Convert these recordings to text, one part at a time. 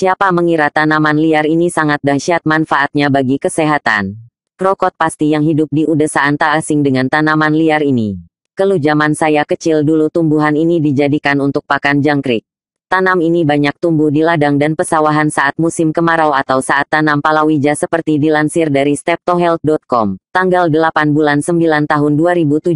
Siapa mengira tanaman liar ini sangat dahsyat manfaatnya bagi kesehatan. Krokot pasti yang hidup di udesaan tak asing dengan tanaman liar ini. Kelu zaman saya kecil dulu tumbuhan ini dijadikan untuk pakan jangkrik. Tanam ini banyak tumbuh di ladang dan pesawahan saat musim kemarau atau saat tanam palawija seperti dilansir dari steptohealth.com, tanggal 8 bulan 9 tahun 2017.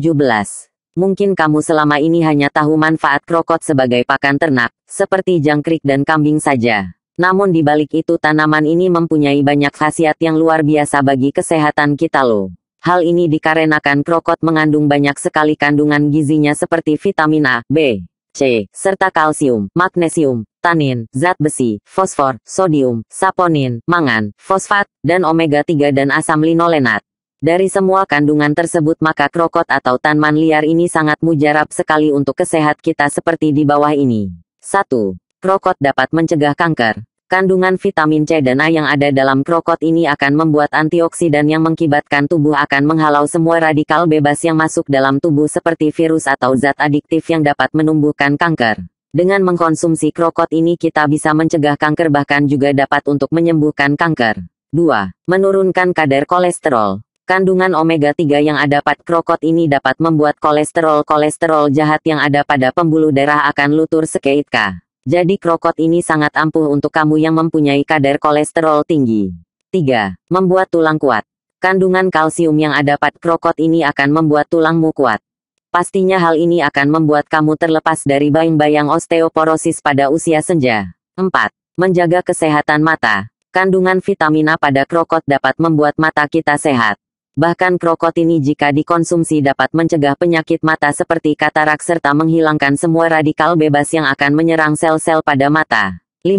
Mungkin kamu selama ini hanya tahu manfaat krokot sebagai pakan ternak, seperti jangkrik dan kambing saja. Namun di balik itu tanaman ini mempunyai banyak khasiat yang luar biasa bagi kesehatan kita loh. Hal ini dikarenakan krokot mengandung banyak sekali kandungan gizinya seperti vitamin A, B, C, serta kalsium, magnesium, tanin, zat besi, fosfor, sodium, saponin, mangan, fosfat, dan omega-3 dan asam linolenat. Dari semua kandungan tersebut maka krokot atau tanaman liar ini sangat mujarab sekali untuk kesehat kita seperti di bawah ini. 1. Krokot dapat mencegah kanker. Kandungan vitamin C dan A yang ada dalam krokot ini akan membuat antioksidan yang mengkibatkan tubuh akan menghalau semua radikal bebas yang masuk dalam tubuh seperti virus atau zat adiktif yang dapat menumbuhkan kanker. Dengan mengkonsumsi krokot ini kita bisa mencegah kanker bahkan juga dapat untuk menyembuhkan kanker. 2. Menurunkan kadar kolesterol. Kandungan omega-3 yang ada pada krokot ini dapat membuat kolesterol-kolesterol jahat yang ada pada pembuluh darah akan luntur seketika. Jadi krokot ini sangat ampuh untuk kamu yang mempunyai kadar kolesterol tinggi. 3. Membuat tulang kuat. Kandungan kalsium yang ada pada krokot ini akan membuat tulangmu kuat. Pastinya hal ini akan membuat kamu terlepas dari bayang-bayang osteoporosis pada usia senja. 4. Menjaga kesehatan mata. Kandungan vitamin A pada krokot dapat membuat mata kita sehat. Bahkan ini jika dikonsumsi dapat mencegah penyakit mata seperti katarak serta menghilangkan semua radikal bebas yang akan menyerang sel-sel pada mata. 5.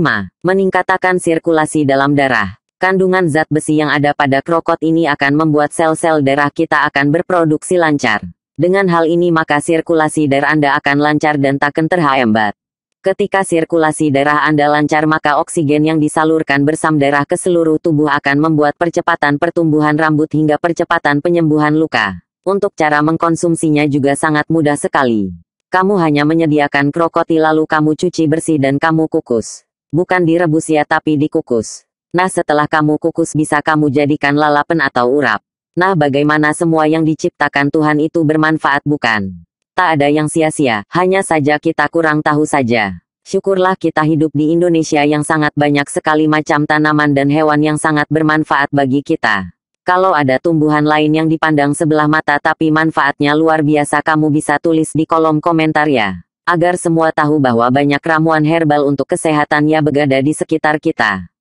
Meningkatkan sirkulasi dalam darah. Kandungan zat besi yang ada pada krokot ini akan membuat sel-sel darah kita akan berproduksi lancar. Dengan hal ini maka sirkulasi darah Anda akan lancar dan takkan terhambat. Ketika sirkulasi darah Anda lancar maka oksigen yang disalurkan bersam darah ke seluruh tubuh akan membuat percepatan pertumbuhan rambut hingga percepatan penyembuhan luka. Untuk cara mengkonsumsinya juga sangat mudah sekali. Kamu hanya menyediakan krokoti lalu kamu cuci bersih dan kamu kukus. Bukan direbus ya tapi dikukus. Nah setelah kamu kukus bisa kamu jadikan lalapan atau urap. Nah bagaimana semua yang diciptakan Tuhan itu bermanfaat bukan? Tak ada yang sia-sia, hanya saja kita kurang tahu saja. Syukurlah kita hidup di Indonesia yang sangat banyak sekali macam tanaman dan hewan yang sangat bermanfaat bagi kita. Kalau ada tumbuhan lain yang dipandang sebelah mata tapi manfaatnya luar biasa kamu bisa tulis di kolom komentar ya. Agar semua tahu bahwa banyak ramuan herbal untuk kesehatan ya begada di sekitar kita.